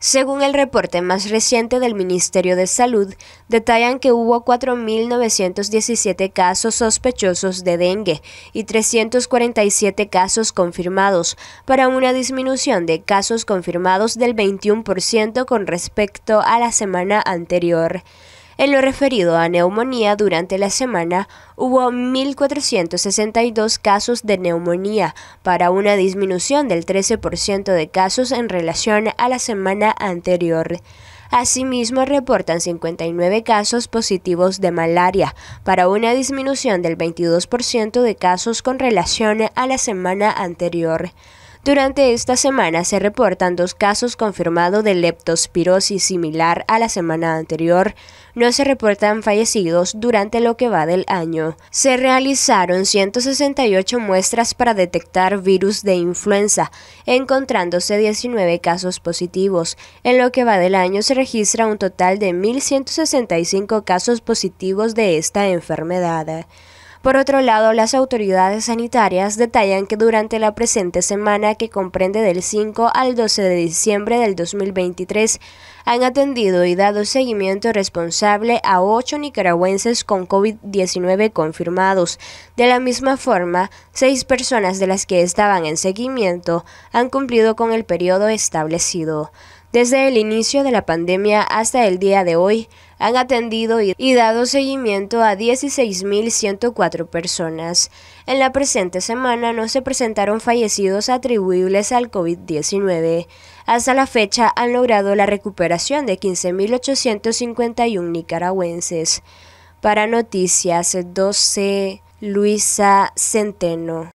Según el reporte más reciente del Ministerio de Salud, detallan que hubo 4.917 casos sospechosos de dengue y 347 casos confirmados, para una disminución de casos confirmados del 21% con respecto a la semana anterior. En lo referido a neumonía, durante la semana hubo 1.462 casos de neumonía, para una disminución del 13% de casos en relación a la semana anterior. Asimismo, reportan 59 casos positivos de malaria, para una disminución del 22% de casos con relación a la semana anterior. Durante esta semana se reportan dos casos confirmados de leptospirosis similar a la semana anterior. No se reportan fallecidos durante lo que va del año. Se realizaron 168 muestras para detectar virus de influenza, encontrándose 19 casos positivos. En lo que va del año se registra un total de 1.165 casos positivos de esta enfermedad. Por otro lado, las autoridades sanitarias detallan que durante la presente semana, que comprende del 5 al 12 de diciembre del 2023, han atendido y dado seguimiento responsable a ocho nicaragüenses con COVID-19 confirmados. De la misma forma, seis personas de las que estaban en seguimiento han cumplido con el periodo establecido. Desde el inicio de la pandemia hasta el día de hoy, han atendido y dado seguimiento a 16.104 personas. En la presente semana no se presentaron fallecidos atribuibles al COVID-19. Hasta la fecha han logrado la recuperación de 15.851 nicaragüenses. Para Noticias 12, Luisa Centeno.